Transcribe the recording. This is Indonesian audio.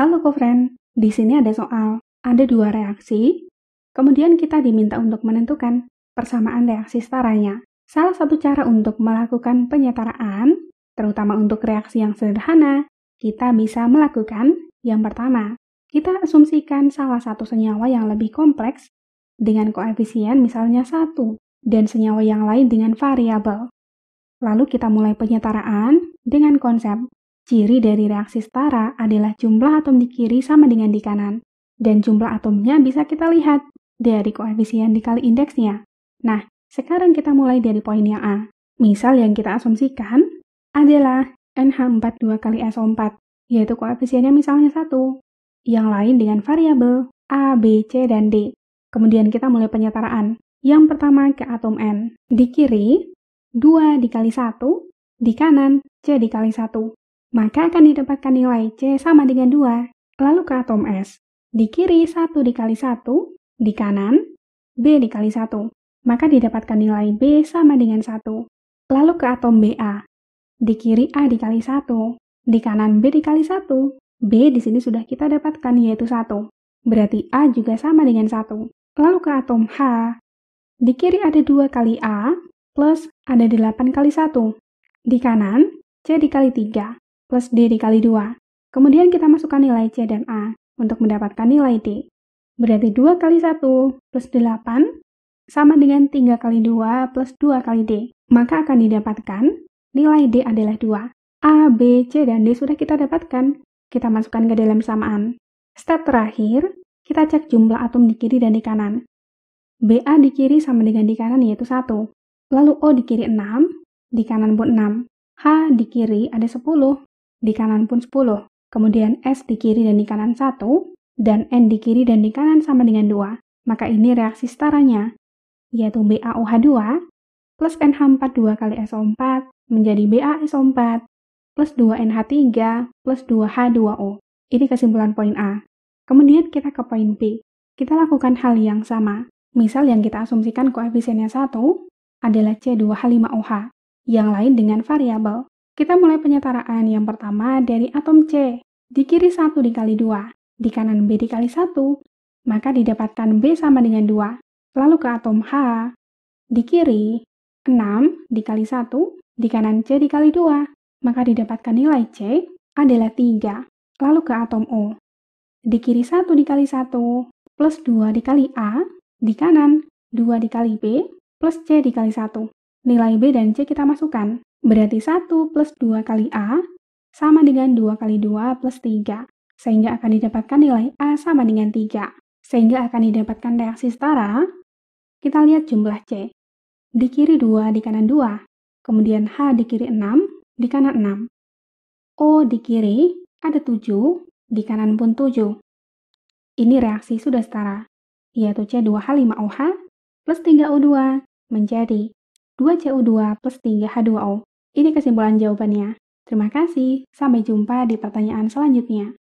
Halo friend, di sini ada soal. Ada dua reaksi, kemudian kita diminta untuk menentukan persamaan reaksi setaranya. Salah satu cara untuk melakukan penyetaraan, terutama untuk reaksi yang sederhana, kita bisa melakukan yang pertama, kita asumsikan salah satu senyawa yang lebih kompleks dengan koefisien misalnya satu dan senyawa yang lain dengan variabel. Lalu kita mulai penyetaraan dengan konsep Ciri dari reaksi setara adalah jumlah atom di kiri sama dengan di kanan, dan jumlah atomnya bisa kita lihat dari koefisien dikali indeksnya. Nah, sekarang kita mulai dari poin yang A. Misal yang kita asumsikan adalah NH42 kali SO4, yaitu koefisiennya misalnya 1. Yang lain dengan variabel A, B, C, dan D. Kemudian kita mulai penyetaraan. Yang pertama ke atom N. Di kiri, 2 dikali 1, di kanan, C dikali 1 maka akan didapatkan nilai C sama dengan 2. Lalu ke atom S. Di kiri 1 dikali 1, di kanan B dikali 1, maka didapatkan nilai B sama dengan 1. Lalu ke atom BA. Di kiri A dikali 1, di kanan B dikali 1. B di sini sudah kita dapatkan yaitu 1. Berarti A juga sama dengan 1. Lalu ke atom H. Di kiri ada 2 kali A, plus ada 8 kali 1. Di kanan, C dikali 3 plus D dikali 2. Kemudian kita masukkan nilai C dan A untuk mendapatkan nilai D. Berarti 2 kali 1 plus 8 sama dengan 3 kali 2 plus 2 kali D. Maka akan didapatkan nilai D adalah 2. A, B, C, dan D sudah kita dapatkan. Kita masukkan ke dalam samaan. Step terakhir, kita cek jumlah atom di kiri dan di kanan. BA di kiri sama dengan di kanan yaitu 1. Lalu O di kiri 6, di kanan pun 6. H di kiri ada 10, di kanan pun 10. Kemudian S di kiri dan di kanan 1, dan N di kiri dan di kanan sama dengan 2. Maka ini reaksi setaranya, yaitu BaOH2 plus NH42 kali SO4 menjadi BaSO4 plus 2NH3 plus 2H2O. Ini kesimpulan poin A. Kemudian kita ke poin B. Kita lakukan hal yang sama. Misal yang kita asumsikan koefisiennya 1 adalah C2H5OH, yang lain dengan variabel kita mulai penyetaraan yang pertama dari atom C. Di kiri 1 dikali 2, di kanan B dikali 1, maka didapatkan B sama dengan 2. Lalu ke atom H, di kiri 6 dikali 1, di kanan C dikali 2, maka didapatkan nilai C adalah 3. Lalu ke atom O. Di kiri 1 dikali 1, plus 2 dikali A, di kanan 2 dikali B, plus C dikali 1. Nilai B dan C kita masukkan. Berarti 1 plus 2 kali A sama dengan 2 kali 2 plus 3, sehingga akan didapatkan nilai A sama dengan 3, sehingga akan didapatkan reaksi setara. Kita lihat jumlah C. Di kiri 2, di kanan 2, kemudian H di kiri 6, di kanan 6. O di kiri ada 7, di kanan pun 7. Ini reaksi sudah setara, yaitu C2H5OH plus 3O2 menjadi 2CO2 plus 3H2O. Ini kesimpulan jawabannya. Terima kasih, sampai jumpa di pertanyaan selanjutnya.